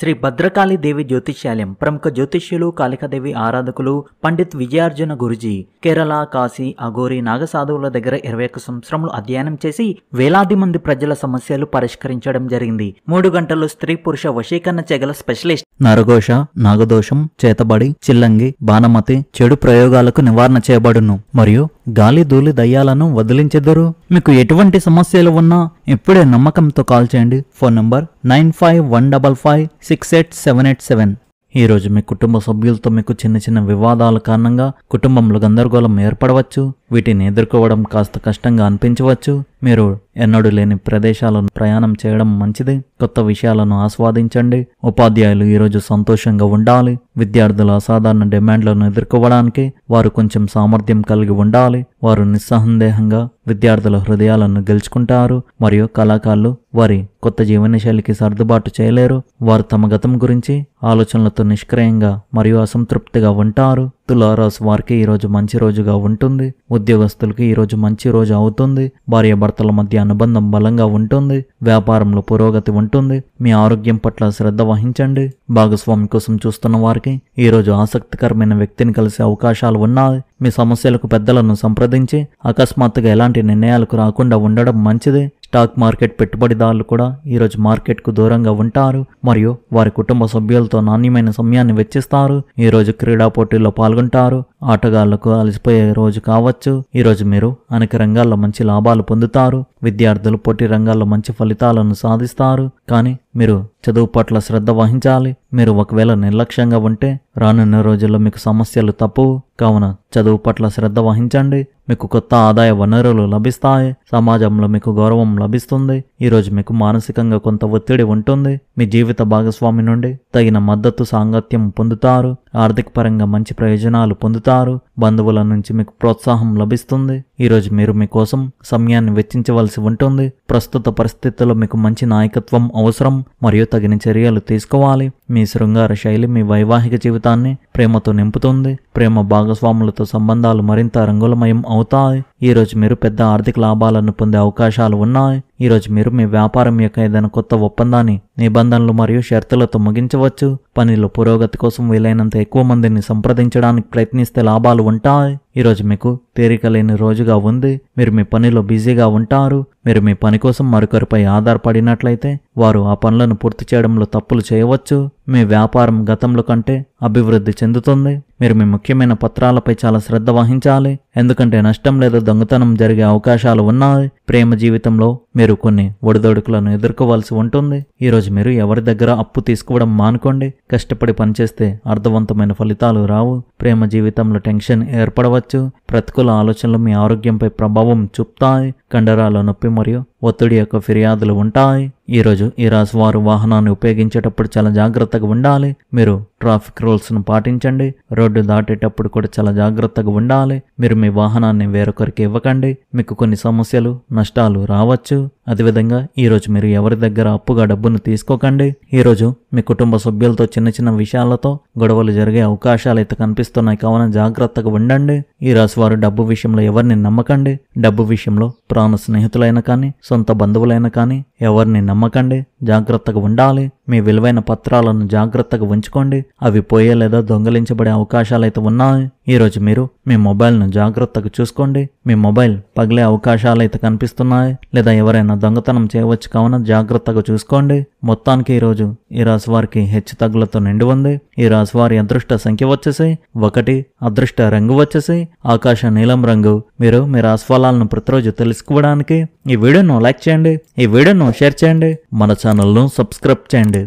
శ్రీ భద్రకాళి దేవి జ్యోతిష్యాలయం ప్రముఖ జ్యోతిష్యులు కాళికాదేవి ఆరాధకులు పండిత్ విజయార్జున గురుజీ కేరళ కాశీ అఘోరి నాగసాధువుల దగ్గర ఇరవై ఒక్క సంవత్సరములు అధ్యయనం చేసి వేలాది మంది ప్రజల సమస్యలు పరిష్కరించడం జరిగింది మూడు గంటలు స్త్రీ పురుష వశీకరణ చెగల స్పెషలిస్ట్ నరఘోష నాగదోషం చేతబడి చిల్లంగి బాణమతి చెడు ప్రయోగాలకు నివారణ చేయబడును మరియు గాలి ధూళి దయ్యాలను వదిలించెదరు మీకు ఎటువంటి సమస్యలు ఉన్నా ఇప్పుడే నమ్మకంతో కాల్ చేయండి phone number nine five one double five six eight seven eight seven ఈరోజు మీ కుటుంబ సభ్యులతో మీకు చిన్న చిన్న వివాదాల కారణంగా కుటుంబంలో గందరగోళం ఏర్పడవచ్చు వీటిని ఎదుర్కోవడం కాస్త కష్టంగా అనిపించవచ్చు మీరు ఎన్నడూ లేని ప్రదేశాలను ప్రయాణం చేయడం మంచిది కొత్త విషయాలను ఆస్వాదించండి ఉపాధ్యాయులు ఈరోజు సంతోషంగా ఉండాలి విద్యార్థుల అసాధారణ డిమాండ్లను ఎదుర్కోవడానికి వారు కొంచెం సామర్థ్యం కలిగి ఉండాలి వారు నిస్సందేహంగా విద్యార్థుల హృదయాలను గెలుచుకుంటారు మరియు కళాకారులు వారి కొత్త జీవనశైలికి సర్దుబాటు చేయలేరు వారు తమ గతం గురించి ఆలోచనలతో నిష్క్రియంగా మరియు అసంతృప్తిగా ఉంటారు తులారాశి వారికి ఈరోజు మంచి రోజుగా ఉంటుంది ఉద్యోగస్తులకు ఈరోజు మంచి రోజు అవుతుంది భార్యాభర్తల మధ్య అనుబంధం బలంగా ఉంటుంది వ్యాపారంలో పురోగతి ఉంటుంది మీ ఆరోగ్యం పట్ల శ్రద్ధ వహించండి భాగస్వామి కోసం చూస్తున్న వారికి ఈరోజు ఆసక్తికరమైన వ్యక్తిని కలిసే అవకాశాలు ఉన్నాయి మీ సమస్యలకు పెద్దలను సంప్రదించి అకస్మాత్తుగా ఎలాంటి నిర్ణయాలకు రాకుండా ఉండడం మంచిది స్టాక్ మార్కెట్ పెట్టుబడిదారులు కూడా ఈరోజు మార్కెట్కు దూరంగా ఉంటారు మరియు వారి కుటుంబ సభ్యులతో నాణ్యమైన సమయాన్ని వెచ్చిస్తారు ఈ రోజు క్రీడా పోటీల్లో పాల్గొంటారు ఆటగాళ్లకు అలసిపోయే రోజు కావచ్చు ఈ రోజు మీరు అనేక రంగాల్లో మంచి లాభాలు పొందుతారు విద్యార్థులు పోటీ రంగాల్లో మంచి ఫలితాలను సాధిస్తారు కానీ మీరు చదువు పట్ల శ్రద్ధ వహించాలి మీరు ఒకవేళ నిర్లక్ష్యంగా ఉంటే రానున్న రోజుల్లో మీకు సమస్యలు తప్పవు కావున చదువు పట్ల శ్రద్ధ వహించండి మీకు కొత్త ఆదాయ వనరులు లభిస్తాయి సమాజంలో మీకు గౌరవం లభిస్తుంది ఈరోజు మీకు మానసికంగా కొంత ఒత్తిడి ఉంటుంది మీ జీవిత భాగస్వామి నుండి తగిన మద్దతు సాంగత్యం పొందుతారు ఆర్థిక పరంగా మంచి ప్రయోజనాలు పొందుతారు బంధువుల నుంచి మీకు ప్రోత్సాహం లభిస్తుంది ఈరోజు మీరు మీకోసం సమయాన్ని వెచ్చించవలసి ఉంటుంది ప్రస్తుత పరిస్థితుల్లో మీకు మంచి నాయకత్వం అవసరం మరియు తగిన చర్యలు తీసుకోవాలి మీ శృంగార శైలి మీ వైవాహిక జీవితాన్ని ప్రేమతో నింపుతుంది ప్రేమ భాగస్వాములతో సంబంధాలు మరింత రంగులమయం అవుతాయి ఈరోజు మీరు పెద్ద ఆర్థిక లాభాలను పొందే అవకాశాలు ఉన్నాయి ఈరోజు మీరు మీ వ్యాపారం యొక్క ఏదైనా కొత్త ఒప్పందాన్ని నిబంధనలు మరియు షరతులతో ముగించవచ్చు పనిలో పురోగతి కోసం వీలైనంత ఎక్కువ మందిని సంప్రదించడానికి ప్రయత్నిస్తే లాభాలు ఉంటాయి ఈరోజు మీకు తీరిక లేని రోజుగా ఉంది మీరు మీ పనిలో బిజీగా ఉంటారు మీరు మీ పని కోసం మరొకరిపై ఆధారపడినట్లయితే వారు ఆ పనులను పూర్తి చేయడంలో తప్పులు చేయవచ్చు మీ వ్యాపారం గతంలో కంటే అభివృద్ధి చెందుతుంది మీరు మీ ముఖ్యమైన పత్రాలపై చాలా శ్రద్ధ వహించాలి ఎందుకంటే నష్టం లేదా దొంగతనం జరిగే అవకాశాలు ఉన్నాయి ప్రేమ జీవితంలో మీరు కొన్ని ఒడిదొడుకులను ఎదుర్కోవాల్సి ఉంటుంది ఈరోజు మీరు ఎవరి దగ్గర అప్పు తీసుకోవడం మానుకోండి కష్టపడి పనిచేస్తే అర్థవంతమైన ఫలితాలు రావు ప్రేమ జీవితంలో టెన్షన్ ఏర్పడవచ్చు ప్రతికూల ఆలోచనలు మీ ఆరోగ్యంపై ప్రభావం చూపుతాయి కండరాల నొప్పి మరియు ఒత్తిడి యొక్క ఫిర్యాదులు ఉంటాయి ఈరోజు ఈ వారు వాహనాన్ని ఉపయోగించేటప్పుడు చాలా జాగ్రత్తగా ఉండాలి మీరు ట్రాఫిక్ రూల్స్ను పాటించండి రోడ్డు దాటేటప్పుడు కూడా చాలా జాగ్రత్తగా ఉండాలి మీరు మీ వాహనాన్ని వేరొకరికి ఇవ్వకండి మీకు కొన్ని సమస్యలు నష్టాలు రావచ్చు అదేవిధంగా ఈరోజు మీరు ఎవరి దగ్గర అప్పుగా డబ్బును తీసుకోకండి ఈరోజు మీ కుటుంబ సభ్యులతో చిన్న చిన్న విషయాలతో గొడవలు జరిగే అవకాశాలు అయితే కనిపిస్తున్నాయి కావున జాగ్రత్తగా ఉండండి ఈ రాశి వారు డబ్బు విషయంలో ఎవరిని నమ్మకండి డబ్బు విషయంలో ప్రాణ స్నేహితులైనా కానీ సొంత బంధువులైనా కానీ ఎవరిని నమ్మకండి జాగ్రత్తగా ఉండాలి మీ విలువైన పత్రాలను జాగ్రత్తగా ఉంచుకోండి అవి పోయే లేదా దొంగలించబడే అవకాశాలు అయితే ఉన్నాయి ఈరోజు మీరు మీ మొబైల్ను జాగ్రత్తగా చూసుకోండి మీ మొబైల్ పగిలే అవకాశాలైతే కనిపిస్తున్నాయి లేదా ఎవరైనా దొంగతనం చేయవచ్చు కావున జాగ్రత్తగా చూసుకోండి మొత్తానికి ఈరోజు ఈ రాశి వారికి హెచ్చు తగ్గులతో నిండి ఉంది ఈ రాశి వారి అదృష్ట సంఖ్య వచ్చేసి ఒకటి అదృష్ట రంగు వచ్చేసి ఆకాశ నీలం రంగు మీరు మీ రాశిఫలాలను ప్రతిరోజు తెలుసుకోవడానికి ఈ వీడియోను లైక్ చేయండి ఈ వీడియోను షేర్ చేయండి మన ఛానల్ను సబ్స్క్రైబ్ చేయండి